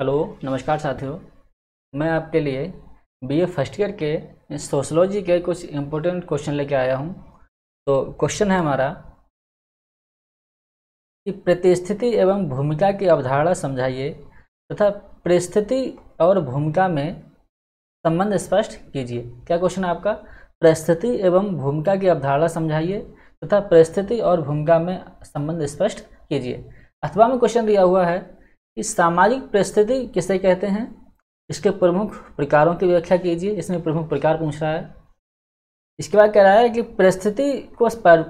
hello नमस्कार साथियों मैं आपके लिए बीए फर्स्ट ईयर के सोशोलॉजी के कुछ इम्पोर्टेंट क्वेश्चन लेके आया हूँ तो क्वेश्चन है हमारा कि प्रतिस्थिति एवं भूमिका की अवधारणा समझाइए तथा परिस्थिति और भूमिका में संबंध स्पष्ट कीजिए क्या क्वेश्चन है आपका परिस्थिति एवं भूमिका की अवधारणा समझाइए तथा परिस्थिति और भूमिका में संबंध स्पष्ट कीजिए अथवा में क्वेश्चन दिया हुआ है इस सामाजिक परिस्थिति किसे कहते हैं इसके प्रमुख प्रकारों की व्याख्या कीजिए इसमें प्रमुख प्रकार पूछ रहा है इसके बाद कह रहा है कि परिस्थिति को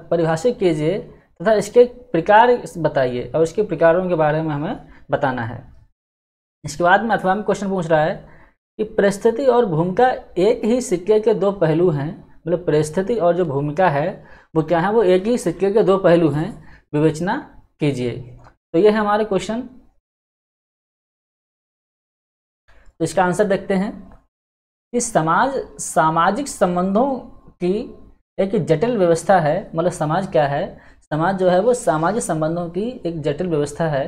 परिभाषित कीजिए तथा इसके प्रकार बताइए और इसके प्रकारों के बारे में हमें बताना है इसके बाद में अथवा में क्वेश्चन पूछ रहा है कि परिस्थिति और भूमिका एक ही सिक्के के दो पहलू हैं मतलब परिस्थिति और जो भूमिका है वो क्या है वो एक ही सिक्के के दो पहलू हैं विवेचना कीजिए तो ये है हमारे क्वेश्चन तो इसका आंसर देखते हैं कि समाज सामाजिक संबंधों की एक जटिल व्यवस्था है मतलब समाज क्या है समाज जो है वो सामाजिक संबंधों की एक जटिल व्यवस्था है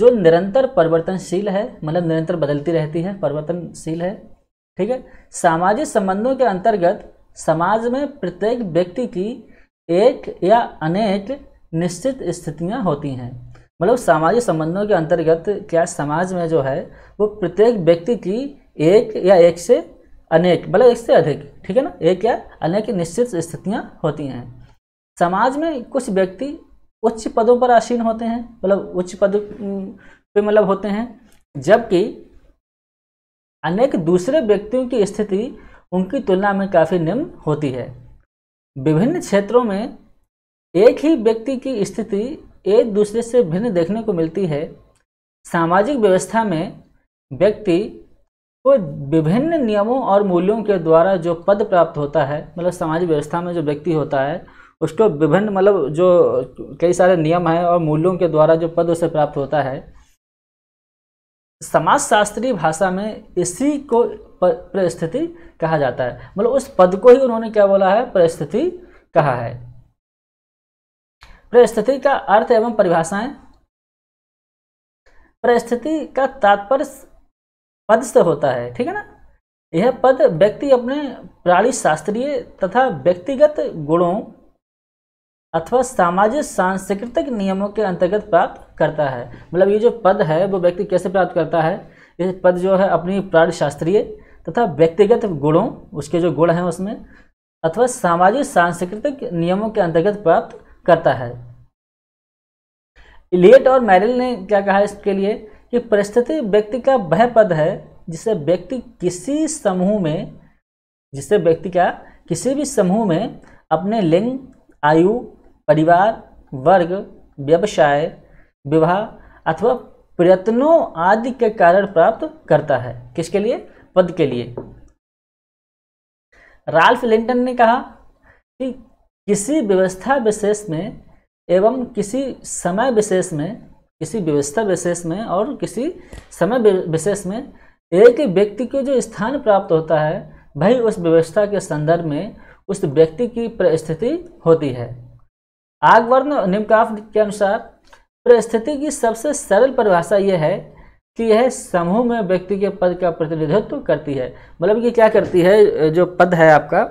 जो निरंतर परिवर्तनशील है मतलब निरंतर बदलती रहती है परिवर्तनशील है ठीक है सामाजिक संबंधों के अंतर्गत समाज में प्रत्येक व्यक्ति की एक या अनेक निश्चित स्थितियां होती हैं मतलब सामाजिक संबंधों के अंतर्गत क्या समाज में जो है वो प्रत्येक व्यक्ति की एक या एक से अनेक मतलब एक से अधिक ठीक है ना एक या अनेक निश्चित स्थितियाँ होती हैं समाज में कुछ व्यक्ति उच्च पदों पर आसीन होते हैं मतलब उच्च पद पे मतलब होते हैं जबकि अनेक दूसरे व्यक्तियों की स्थिति उनकी तुलना में काफ़ी निम्न होती है विभिन्न क्षेत्रों में एक ही व्यक्ति की स्थिति एक दूसरे से भिन्न देखने को मिलती है सामाजिक व्यवस्था में व्यक्ति को विभिन्न नियमों और मूल्यों के द्वारा जो पद प्राप्त होता है मतलब सामाजिक व्यवस्था में जो व्यक्ति होता है उसको विभिन्न मतलब जो कई सारे नियम हैं और मूल्यों के द्वारा जो पद उसे प्राप्त होता है समाजशास्त्रीय भाषा में इसी को परिस्थिति कहा जाता है मतलब उस पद को ही उन्होंने क्या बोला है परिस्थिति कहा है परिस्थिति का अर्थ एवं परिभाषाएं परिस्थिति का तात्पर्य पद से होता है ठीक है ना यह पद व्यक्ति अपने प्राणी शास्त्रीय तथा व्यक्तिगत गुणों अथवा सामाजिक सांस्कृतिक नियमों के अंतर्गत प्राप्त करता है मतलब ये जो पद है वो व्यक्ति कैसे प्राप्त करता है ये पद जो है अपनी प्राण शास्त्रीय तथा व्यक्तिगत गुणों उसके जो गुण हैं उसमें अथवा सामाजिक सांस्कृतिक नियमों के अंतर्गत प्राप्त करता है इलियट और मैरिल ने क्या कहा इसके लिए कि परिस्थिति व्यक्ति का वह पद है जिसे व्यक्ति किसी समूह में जिससे व्यक्ति का किसी भी समूह में अपने लिंग आयु परिवार वर्ग व्यवसाय विवाह अथवा प्रयत्नों आदि के कारण प्राप्त करता है किसके लिए पद के लिए राल्फ लिंटन ने कहा कि किसी व्यवस्था विशेष में एवं किसी समय विशेष में किसी व्यवस्था विशेष में और किसी समय विशेष में एक व्यक्ति को जो स्थान प्राप्त होता है वही उस व्यवस्था के संदर्भ में उस व्यक्ति की परिस्थिति होती है आगवर्ण निमकाफ के अनुसार परिस्थिति की सबसे सरल परिभाषा यह है कि यह समूह में व्यक्ति के पद का प्रतिनिधित्व करती है मतलब ये क्या करती है जो पद है आपका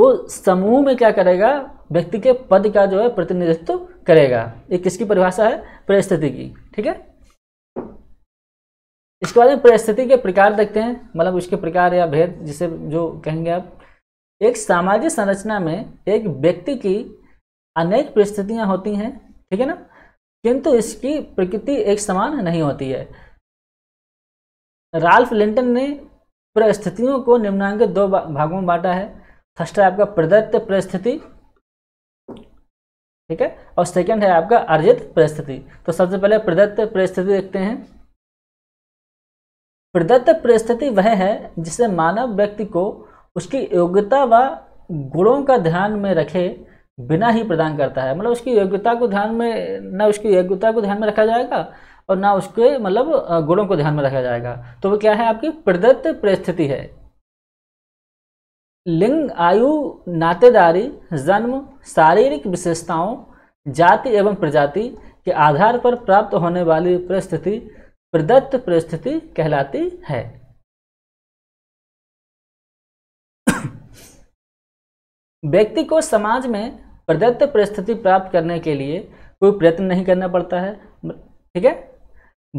वो समूह में क्या करेगा व्यक्ति के पद का जो है प्रतिनिधित्व करेगा ये किसकी परिभाषा है परिस्थिति की ठीक है इसके बाद में परिस्थिति के प्रकार देखते हैं मतलब उसके प्रकार या भेद जिसे जो कहेंगे आप एक सामाजिक संरचना में एक व्यक्ति की अनेक परिस्थितियां होती हैं ठीक है ना किंतु इसकी प्रकृति एक समान नहीं होती है राल्फ लिंटन ने परिस्थितियों को निम्नांकित दो भागों में बांटा है फर्स्ट है आपका प्रदत्त परिस्थिति ठीक है और सेकंड है आपका अर्जित परिस्थिति तो सबसे पहले प्रदत्त परिस्थिति देखते हैं प्रदत्त परिस्थिति वह है जिसे मानव व्यक्ति को उसकी योग्यता व गुणों का ध्यान में रखे बिना ही प्रदान करता है मतलब उसकी योग्यता को ध्यान में न उसकी योग्यता को ध्यान में रखा जाएगा और ना उसके मतलब गुणों को ध्यान में रखा जाएगा तो वो क्या है आपकी प्रदत्त परिस्थिति है लिंग आयु नातेदारी जन्म शारीरिक विशेषताओं जाति एवं प्रजाति के आधार पर प्राप्त होने वाली परिस्थिति प्रदत्त परिस्थिति कहलाती है व्यक्ति को समाज में प्रदत्त परिस्थिति प्राप्त करने के लिए कोई प्रयत्न नहीं करना पड़ता है ठीक है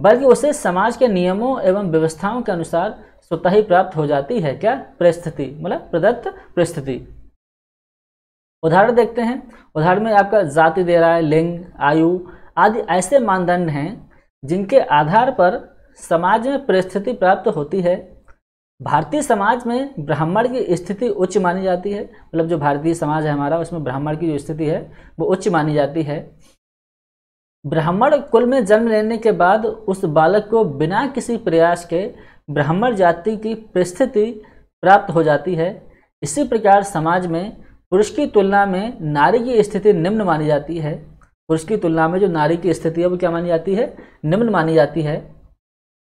बल्कि उसे समाज के नियमों एवं व्यवस्थाओं के अनुसार स्वतः ही प्राप्त हो जाती है क्या परिस्थिति मतलब प्रदत्त परिस्थिति उदाहरण देखते हैं उदाहरण में आपका जाति दे रहा है लिंग आयु आदि ऐसे मानदंड हैं जिनके आधार पर समाज में परिस्थिति प्राप्त होती है भारतीय समाज में ब्राह्मण की स्थिति उच्च मानी जाती है मतलब जो भारतीय समाज है हमारा उसमें ब्राह्मण की जो स्थिति है वो उच्च मानी जाती है ब्राह्मण कुल में जन्म लेने के बाद उस बालक को बिना किसी प्रयास के ब्राह्मण जाति की परिस्थिति प्राप्त हो जाती है इसी प्रकार समाज में पुरुष की तुलना में नारी की स्थिति निम्न मानी जाती है पुरुष की तुलना में जो नारी की स्थिति है वो क्या मानी जाती है निम्न मानी जाती है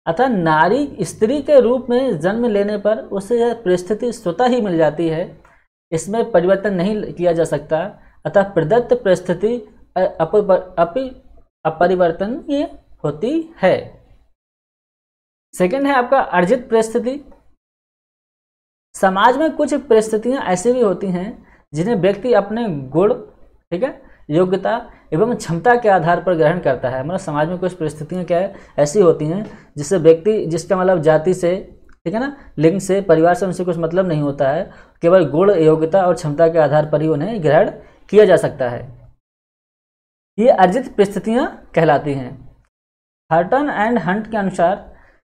अतः नारी स्त्री के रूप में जन्म लेने पर उसे यह परिस्थिति स्वतः ही मिल जाती है इसमें परिवर्तन नहीं किया जा सकता अतः प्रदत्त परिस्थिति अपि अपरिवर्तन ये होती है सेकंड है आपका अर्जित परिस्थिति समाज में कुछ परिस्थितियां ऐसी भी होती हैं जिन्हें व्यक्ति अपने गुण ठीक है योग्यता एवं क्षमता के आधार पर ग्रहण करता है मतलब समाज में कुछ परिस्थितियां क्या है ऐसी होती हैं जिससे व्यक्ति जिसका मतलब जाति से ठीक है ना लिंग से परिवार से उनसे कुछ मतलब नहीं होता है केवल गुण योग्यता और क्षमता के आधार पर ही उन्हें ग्रहण किया जा सकता है ये अर्जित परिस्थितियाँ कहलाती हैं हर्टन एंड हंट के अनुसार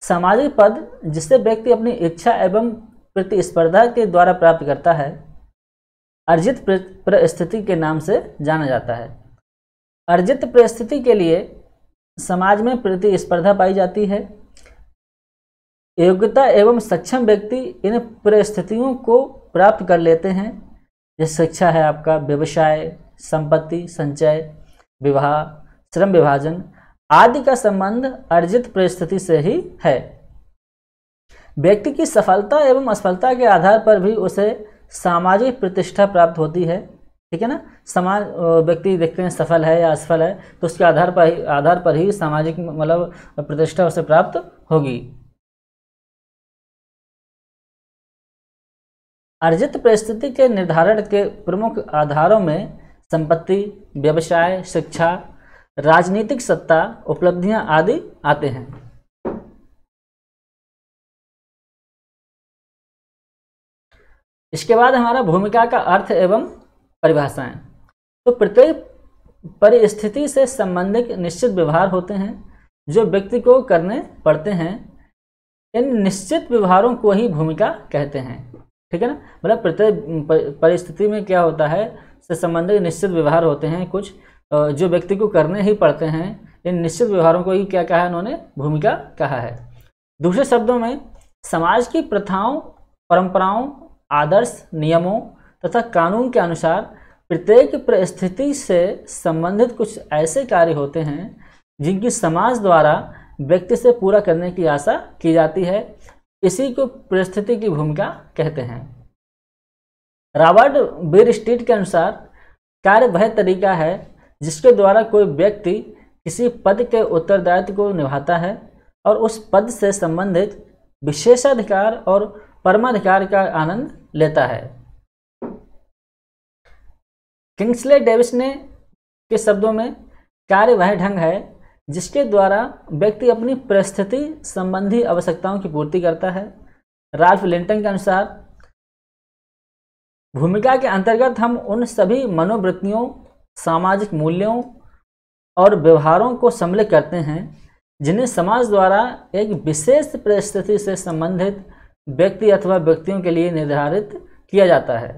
सामाजिक पद जिसे व्यक्ति अपनी इच्छा एवं प्रतिस्पर्धा के द्वारा प्राप्त करता है अर्जित परिस्थिति के नाम से जाना जाता है अर्जित परिस्थिति के लिए समाज में प्रतिस्पर्धा पाई जाती है योग्यता एवं सक्षम व्यक्ति इन परिस्थितियों को प्राप्त कर लेते हैं जैसे शिक्षा है आपका व्यवसाय संपत्ति संचय विवाह श्रम विभाजन आदि का संबंध अर्जित परिस्थिति से ही है व्यक्ति की सफलता एवं असफलता के आधार पर भी उसे सामाजिक प्रतिष्ठा प्राप्त होती है ठीक है ना समाज व्यक्ति देखते हैं सफल है या असफल है तो उसके आधार पर ही आधार पर ही सामाजिक मतलब प्रतिष्ठा उसे प्राप्त होगी अर्जित परिस्थिति के निर्धारण के प्रमुख आधारों में संपत्ति व्यवसाय शिक्षा राजनीतिक सत्ता उपलब्धियां आदि आते हैं इसके बाद हमारा भूमिका का अर्थ एवं परिभाषाएं तो प्रत्येक परिस्थिति से संबंधित निश्चित व्यवहार होते हैं जो व्यक्ति को करने पड़ते हैं इन निश्चित व्यवहारों को ही भूमिका कहते हैं ठीक है ना मतलब प्रत्येक परिस्थिति में क्या होता है से संबंधित निश्चित व्यवहार होते हैं कुछ जो व्यक्ति को करने ही पड़ते हैं इन निश्चित व्यवहारों को ही क्या कहा है उन्होंने भूमिका कहा है दूसरे शब्दों में समाज की प्रथाओं परंपराओं आदर्श नियमों तथा कानून के अनुसार प्रत्येक परिस्थिति से संबंधित कुछ ऐसे कार्य होते हैं जिनकी समाज द्वारा व्यक्ति से पूरा करने की आशा की जाती है इसी को परिस्थिति की भूमिका कहते हैं रॉबर्ट बीर स्ट्रीट के अनुसार कार्य वह तरीका है जिसके द्वारा कोई व्यक्ति किसी पद के उत्तरदायित्व को निभाता है और उस पद से संबंधित विशेषाधिकार और परमाधिकार का आनंद लेता है किंग्सले डेविस ने के शब्दों में कार्य वह ढंग है जिसके द्वारा व्यक्ति अपनी परिस्थिति संबंधी आवश्यकताओं की पूर्ति करता है राल्फ लिंटन के अनुसार भूमिका के अंतर्गत हम उन सभी मनोवृत्तियों सामाजिक मूल्यों और व्यवहारों को सम्मिलित करते हैं जिन्हें समाज द्वारा एक विशेष परिस्थिति से संबंधित व्यक्ति अथवा व्यक्तियों के लिए निर्धारित किया जाता है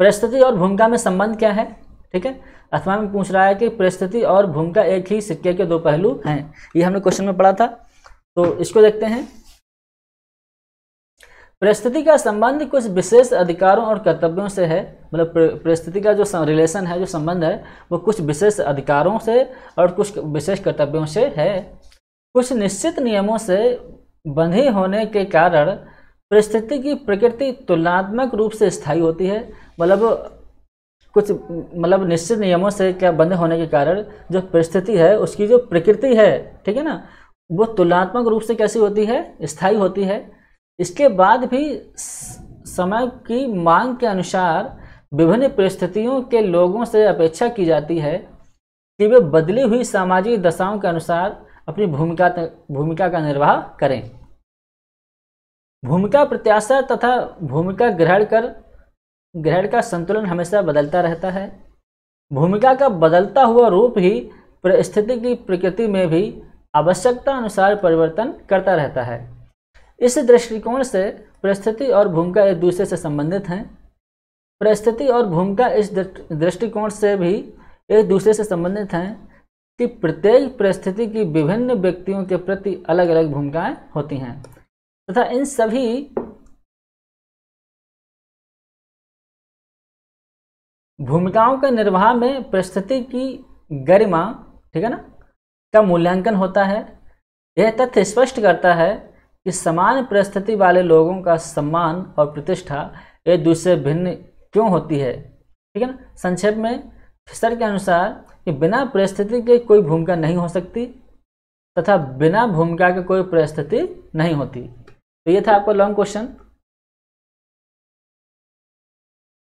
परिस्थिति और भूमिका में संबंध क्या है ठीक है अथवा में पूछ रहा है कि परिस्थिति और भूमिका एक ही सिक्के के दो पहलू हैं ये हमने क्वेश्चन में पढ़ा था तो इसको देखते हैं परिस्थिति का संबंध कुछ विशेष अधिकारों और कर्तव्यों से है मतलब परिस्थिति का जो रिलेशन है जो संबंध है वो कुछ विशेष अधिकारों से और कुछ विशेष कर्तव्यों से है कुछ निश्चित नियमों से बंधे होने के कारण परिस्थिति की प्रकृति तुलनात्मक रूप से स्थायी होती है मतलब कुछ मतलब निश्चित नियमों से क्या बंद होने के कारण जो परिस्थिति है उसकी जो प्रकृति है ठीक है ना वो तुलनात्मक रूप से कैसी होती है स्थायी होती है इसके बाद भी समय की मांग के अनुसार विभिन्न परिस्थितियों के लोगों से अपेक्षा की जाती है कि वे बदली हुई सामाजिक दशाओं के अनुसार अपनी भूमिका भूमिका का निर्वाह करें भूमिका प्रत्याशा तथा भूमिका ग्रहण कर ग्रहण का संतुलन हमेशा बदलता रहता है भूमिका का बदलता हुआ रूप ही परिस्थिति की प्रकृति में भी आवश्यकता अनुसार परिवर्तन करता रहता है इस दृष्टिकोण से परिस्थिति और भूमिका एक दूसरे से संबंधित हैं परिस्थिति और भूमिका इस दृष्टिकोण से भी एक दूसरे से संबंधित हैं कि प्रत्येक परिस्थिति की विभिन्न व्यक्तियों के प्रति अलग अलग भूमिकाएं होती हैं तथा इन सभी भूमिकाओं के निर्वाह में परिस्थिति की गरिमा ठीक है ना का मूल्यांकन होता है यह तथ्य स्पष्ट करता है कि समान परिस्थिति वाले लोगों का सम्मान और प्रतिष्ठा एक दूसरे भिन्न क्यों होती है ठीक है ना संक्षेप में फिसर के अनुसार कि बिना परिस्थिति के कोई भूमिका नहीं हो सकती तथा बिना भूमिका के कोई परिस्थिति नहीं होती तो ये था आपका लॉन्ग क्वेश्चन